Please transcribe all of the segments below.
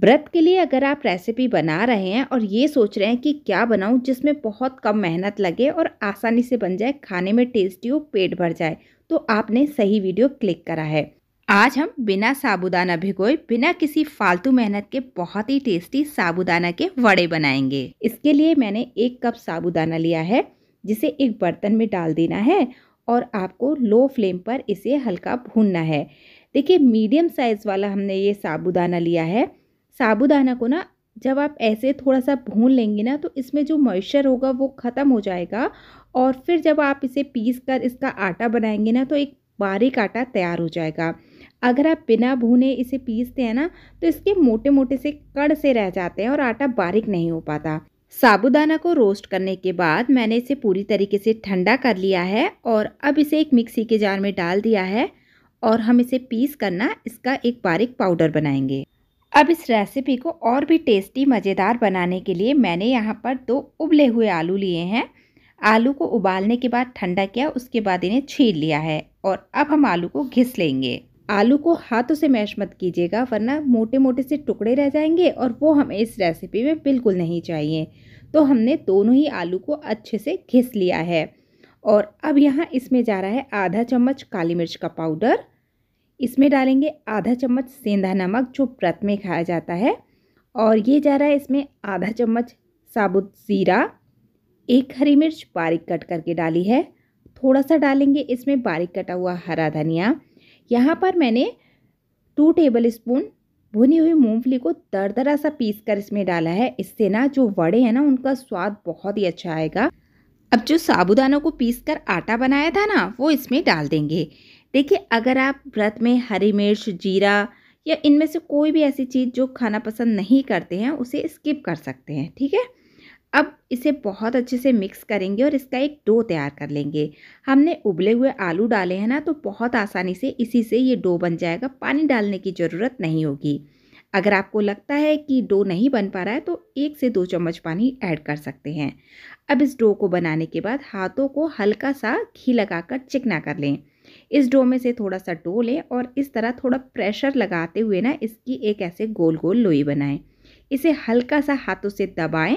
व्रत के लिए अगर आप रेसिपी बना रहे हैं और ये सोच रहे हैं कि क्या बनाऊं जिसमें बहुत कम मेहनत लगे और आसानी से बन जाए खाने में टेस्टी हो पेट भर जाए तो आपने सही वीडियो क्लिक करा है आज हम बिना साबुदाना भिगोए बिना किसी फालतू मेहनत के बहुत ही टेस्टी साबुदाना के वड़े बनाएंगे इसके लिए मैंने एक कप साबुदाना लिया है जिसे एक बर्तन में डाल देना है और आपको लो फ्लेम पर इसे हल्का भूनना है देखिए मीडियम साइज़ वाला हमने ये साबुदाना लिया है साबूदाना को ना जब आप ऐसे थोड़ा सा भून लेंगे ना तो इसमें जो मॉइस्चर होगा वो ख़त्म हो जाएगा और फिर जब आप इसे पीस कर इसका आटा बनाएंगे ना तो एक बारीक आटा तैयार हो जाएगा अगर आप बिना भूने इसे पीसते हैं ना तो इसके मोटे मोटे से कड़ से रह जाते हैं और आटा बारीक नहीं हो पाता साबुदाना को रोस्ट करने के बाद मैंने इसे पूरी तरीके से ठंडा कर लिया है और अब इसे एक मिक्सी के जार में डाल दिया है और हम इसे पीस करना इसका एक बारीक पाउडर बनाएंगे अब इस रेसिपी को और भी टेस्टी मज़ेदार बनाने के लिए मैंने यहाँ पर दो उबले हुए आलू लिए हैं आलू को उबालने के बाद ठंडा किया उसके बाद इन्हें छील लिया है और अब हम आलू को घिस लेंगे आलू को हाथों से मैश मत कीजिएगा वरना मोटे मोटे से टुकड़े रह जाएंगे और वो हमें इस रेसिपी में बिल्कुल नहीं चाहिए तो हमने दोनों ही आलू को अच्छे से घिस लिया है और अब यहाँ इसमें जा रहा है आधा चम्मच काली मिर्च का पाउडर इसमें डालेंगे आधा चम्मच सेंधा नमक जो व्रत में खाया जाता है और ये जा रहा है इसमें आधा चम्मच साबुत ज़ीरा एक हरी मिर्च बारीक कट करके डाली है थोड़ा सा डालेंगे इसमें बारीक कटा हुआ हरा धनिया यहाँ पर मैंने टू टेबल स्पून भुनी हुई मूंगफली को दर दरा सा पीस कर इसमें डाला है इससे ना जो वड़े हैं ना उनका स्वाद बहुत ही अच्छा आएगा अब जो साबुदानों को पीस कर आटा बनाया था ना वो इसमें डाल देंगे देखिए अगर आप व्रत में हरी मिर्च जीरा या इनमें से कोई भी ऐसी चीज़ जो खाना पसंद नहीं करते हैं उसे स्किप कर सकते हैं ठीक है अब इसे बहुत अच्छे से मिक्स करेंगे और इसका एक डो तैयार कर लेंगे हमने उबले हुए आलू डाले हैं ना तो बहुत आसानी से इसी से ये डो बन जाएगा पानी डालने की ज़रूरत नहीं होगी अगर आपको लगता है कि डो नहीं बन पा रहा है तो एक से दो चम्मच पानी ऐड कर सकते हैं अब इस डो को बनाने के बाद हाथों को हल्का सा घी लगाकर चिकना कर लें इस डो में से थोड़ा सा डो लें और इस तरह थोड़ा प्रेशर लगाते हुए ना इसकी एक ऐसे गोल गोल लोई बनाएं इसे हल्का सा हाथों से दबाएं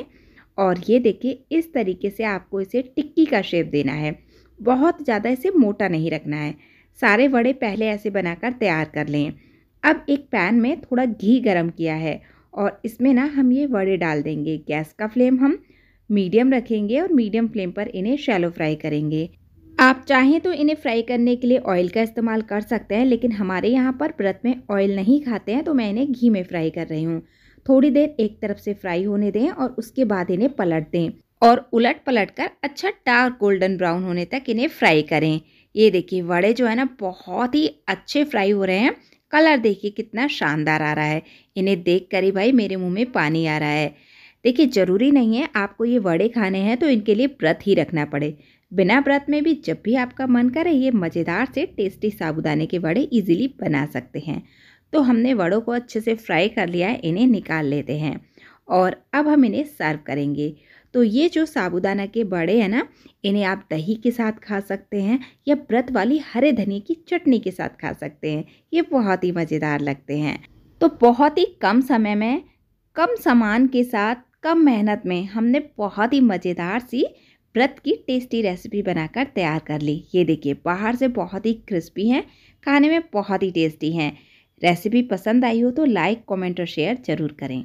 और ये देखिए इस तरीके से आपको इसे टिक्की का शेप देना है बहुत ज़्यादा इसे मोटा नहीं रखना है सारे वड़े पहले ऐसे बनाकर तैयार कर लें अब एक पैन में थोड़ा घी गरम किया है और इसमें ना हम ये वड़े डाल देंगे गैस का फ्लेम हम मीडियम रखेंगे और मीडियम फ्लेम पर इन्हें शैलो फ्राई करेंगे आप चाहें तो इन्हें फ्राई करने के लिए ऑयल का इस्तेमाल कर सकते हैं लेकिन हमारे यहाँ पर व्रत में ऑयल नहीं खाते हैं तो मैं इन्हें घी में फ्राई कर रही हूँ थोड़ी देर एक तरफ से फ्राई होने दें और उसके बाद इन्हें पलट दें और उलट पलट कर अच्छा डार्क गोल्डन ब्राउन होने तक इन्हें फ्राई करें ये देखिए वड़े जो है ना बहुत ही अच्छे फ्राई हो रहे हैं कलर देखिए कितना शानदार आ रहा है इन्हें देख कर ही भाई मेरे मुंह में पानी आ रहा है देखिए ज़रूरी नहीं है आपको ये वड़े खाने हैं तो इनके लिए व्रत ही रखना पड़े बिना व्रत में भी जब भी आपका मन करे ये मज़ेदार से टेस्टी साबुदाने के वड़े इजीली बना सकते हैं तो हमने वड़ों को अच्छे से फ्राई कर लिया है इन्हें निकाल लेते हैं और अब हम इन्हें सर्व करेंगे तो ये जो साबुदाना के बड़े हैं ना इन्हें आप दही के साथ खा सकते हैं या व्रत वाली हरे धनी की चटनी के साथ खा सकते हैं ये बहुत ही मज़ेदार लगते हैं तो बहुत ही कम समय में कम सामान के साथ कम मेहनत में हमने बहुत ही मज़ेदार सी व्रत की टेस्टी रेसिपी बनाकर तैयार कर ली ये देखिए बाहर से बहुत ही क्रिस्पी हैं खाने में बहुत ही टेस्टी हैं रेसिपी पसंद आई हो तो लाइक कमेंट और शेयर ज़रूर करें